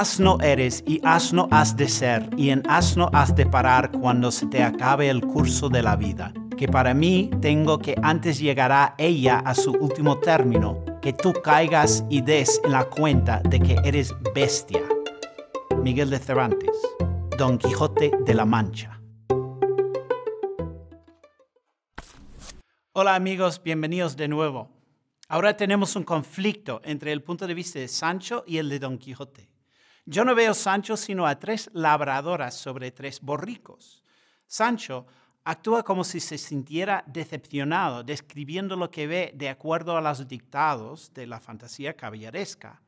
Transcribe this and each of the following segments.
asno eres y asno has de ser, y en asno has de parar cuando se te acabe el curso de la vida, que para mí tengo que antes llegará ella a su último término, que tú caigas y des en la cuenta de que eres bestia. Miguel de Cervantes, Don Quijote de la Mancha. Hola amigos, bienvenidos de nuevo. Ahora tenemos un conflicto entre el punto de vista de Sancho y el de Don Quijote. Yo no veo Sancho sino a tres labradoras sobre tres borricos. Sancho actúa como si se sintiera decepcionado, describiendo lo que ve de acuerdo a los dictados de la fantasía caballeresca.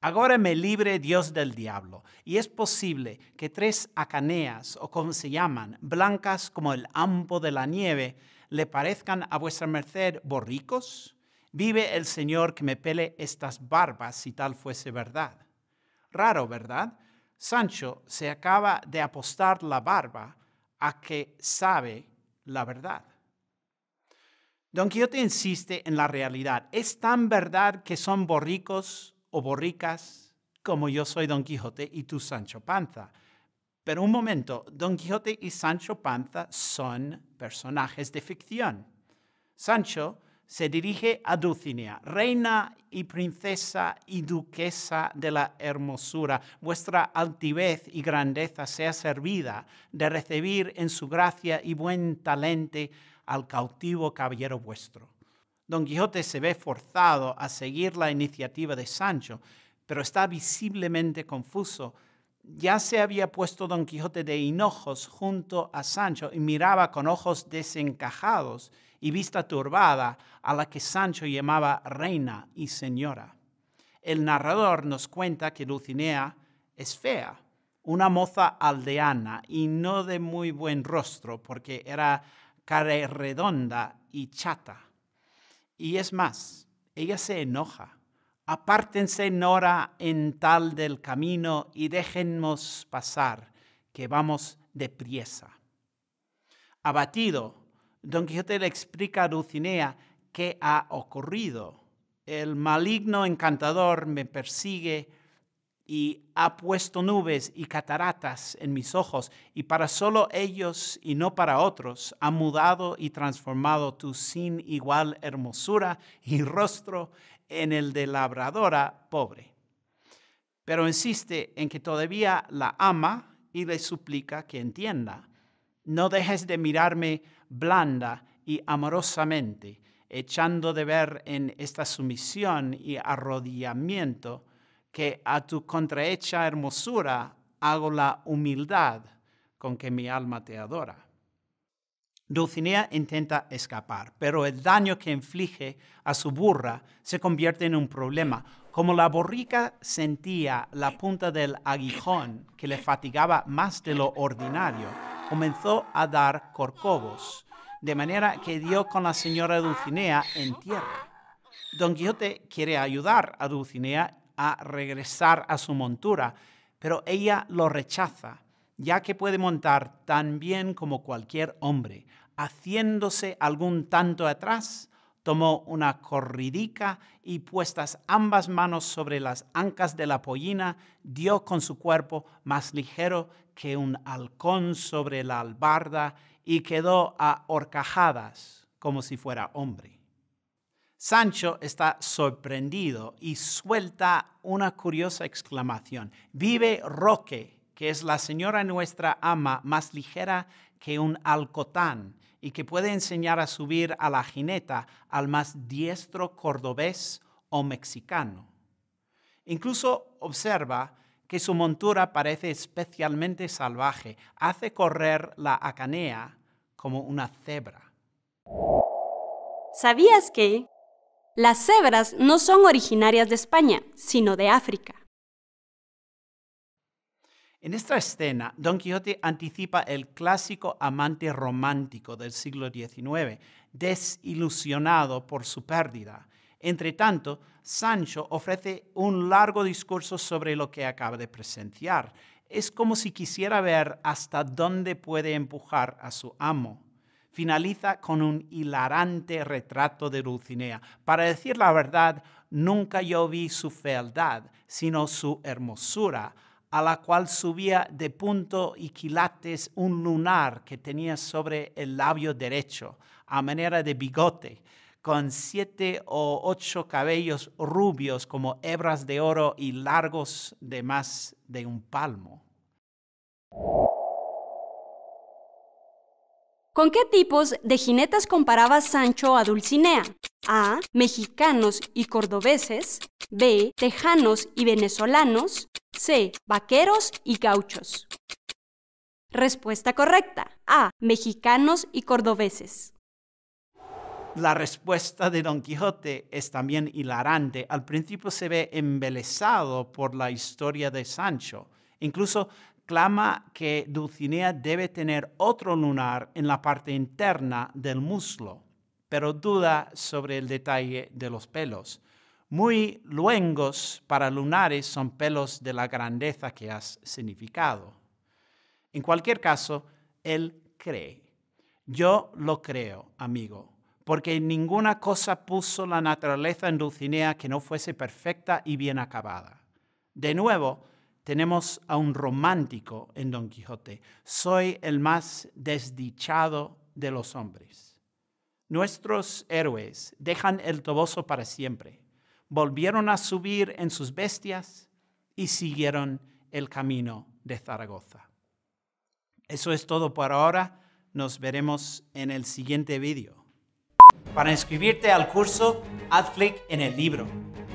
Ahora me libre Dios del diablo, y es posible que tres acaneas, o como se llaman, blancas como el ampo de la nieve, le parezcan a vuestra merced borricos. Vive el Señor que me pele estas barbas si tal fuese verdad. Raro, ¿verdad? Sancho se acaba de apostar la barba a que sabe la verdad. Don Quijote insiste en la realidad. Es tan verdad que son borricos o borricas como yo soy Don Quijote y tú Sancho Panza. Pero un momento, Don Quijote y Sancho Panza son personajes de ficción. Sancho se dirige a Dulcinea, reina y princesa y duquesa de la hermosura. Vuestra altivez y grandeza sea servida de recibir en su gracia y buen talente al cautivo caballero vuestro. Don Quijote se ve forzado a seguir la iniciativa de Sancho, pero está visiblemente confuso ya se había puesto Don Quijote de hinojos junto a Sancho y miraba con ojos desencajados y vista turbada a la que Sancho llamaba reina y señora. El narrador nos cuenta que Lucinea es fea, una moza aldeana y no de muy buen rostro porque era cara redonda y chata. Y es más, ella se enoja apártense Nora en tal del camino y déjennos pasar, que vamos depriesa. Abatido, Don Quijote le explica a Dulcinea qué ha ocurrido. El maligno encantador me persigue y ha puesto nubes y cataratas en mis ojos, y para solo ellos y no para otros ha mudado y transformado tu sin igual hermosura y rostro en el de labradora pobre. Pero insiste en que todavía la ama y le suplica que entienda. No dejes de mirarme blanda y amorosamente, echando de ver en esta sumisión y arrodillamiento que a tu contrahecha hermosura hago la humildad con que mi alma te adora. Dulcinea intenta escapar, pero el daño que inflige a su burra se convierte en un problema. Como la borrica sentía la punta del aguijón que le fatigaba más de lo ordinario, comenzó a dar corcovos, de manera que dio con la señora Dulcinea en tierra. Don Quijote quiere ayudar a Dulcinea a regresar a su montura, pero ella lo rechaza ya que puede montar tan bien como cualquier hombre. Haciéndose algún tanto atrás, tomó una corridica y puestas ambas manos sobre las ancas de la pollina, dio con su cuerpo más ligero que un halcón sobre la albarda y quedó a horcajadas como si fuera hombre. Sancho está sorprendido y suelta una curiosa exclamación. Vive Roque, que es la señora nuestra ama más ligera que un alcotán y que puede enseñar a subir a la jineta al más diestro cordobés o mexicano. Incluso observa que su montura parece especialmente salvaje, hace correr la acanea como una cebra. ¿Sabías que las cebras no son originarias de España, sino de África? En esta escena, Don Quijote anticipa el clásico amante romántico del siglo XIX, desilusionado por su pérdida. Entre tanto, Sancho ofrece un largo discurso sobre lo que acaba de presenciar. Es como si quisiera ver hasta dónde puede empujar a su amo. Finaliza con un hilarante retrato de Dulcinea. Para decir la verdad, nunca yo vi su fealdad, sino su hermosura a la cual subía de punto y quilates un lunar que tenía sobre el labio derecho, a manera de bigote, con siete o ocho cabellos rubios como hebras de oro y largos de más de un palmo. ¿Con qué tipos de jinetas comparaba Sancho a Dulcinea? A. Mexicanos y cordobeses. B. Tejanos y venezolanos. C. Vaqueros y gauchos. Respuesta correcta. A. Mexicanos y cordobeses. La respuesta de Don Quijote es también hilarante. Al principio se ve embelesado por la historia de Sancho. Incluso clama que Dulcinea debe tener otro lunar en la parte interna del muslo pero duda sobre el detalle de los pelos. Muy luengos para lunares son pelos de la grandeza que has significado. En cualquier caso, él cree. Yo lo creo, amigo, porque ninguna cosa puso la naturaleza en Dulcinea que no fuese perfecta y bien acabada. De nuevo, tenemos a un romántico en Don Quijote. Soy el más desdichado de los hombres. Nuestros héroes dejan el Toboso para siempre, volvieron a subir en sus bestias y siguieron el camino de Zaragoza. Eso es todo por ahora. Nos veremos en el siguiente vídeo. Para inscribirte al curso, haz clic en el libro.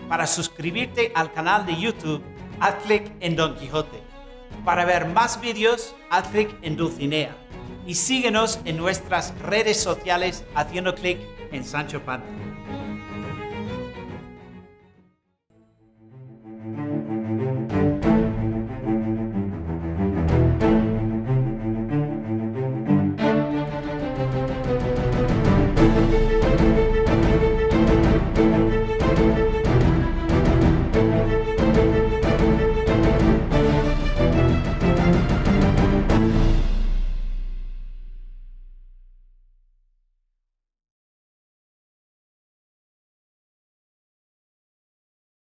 Para suscribirte al canal de YouTube, haz clic en Don Quijote. Para ver más vídeos, haz clic en Dulcinea y síguenos en nuestras redes sociales haciendo clic en Sancho Panza.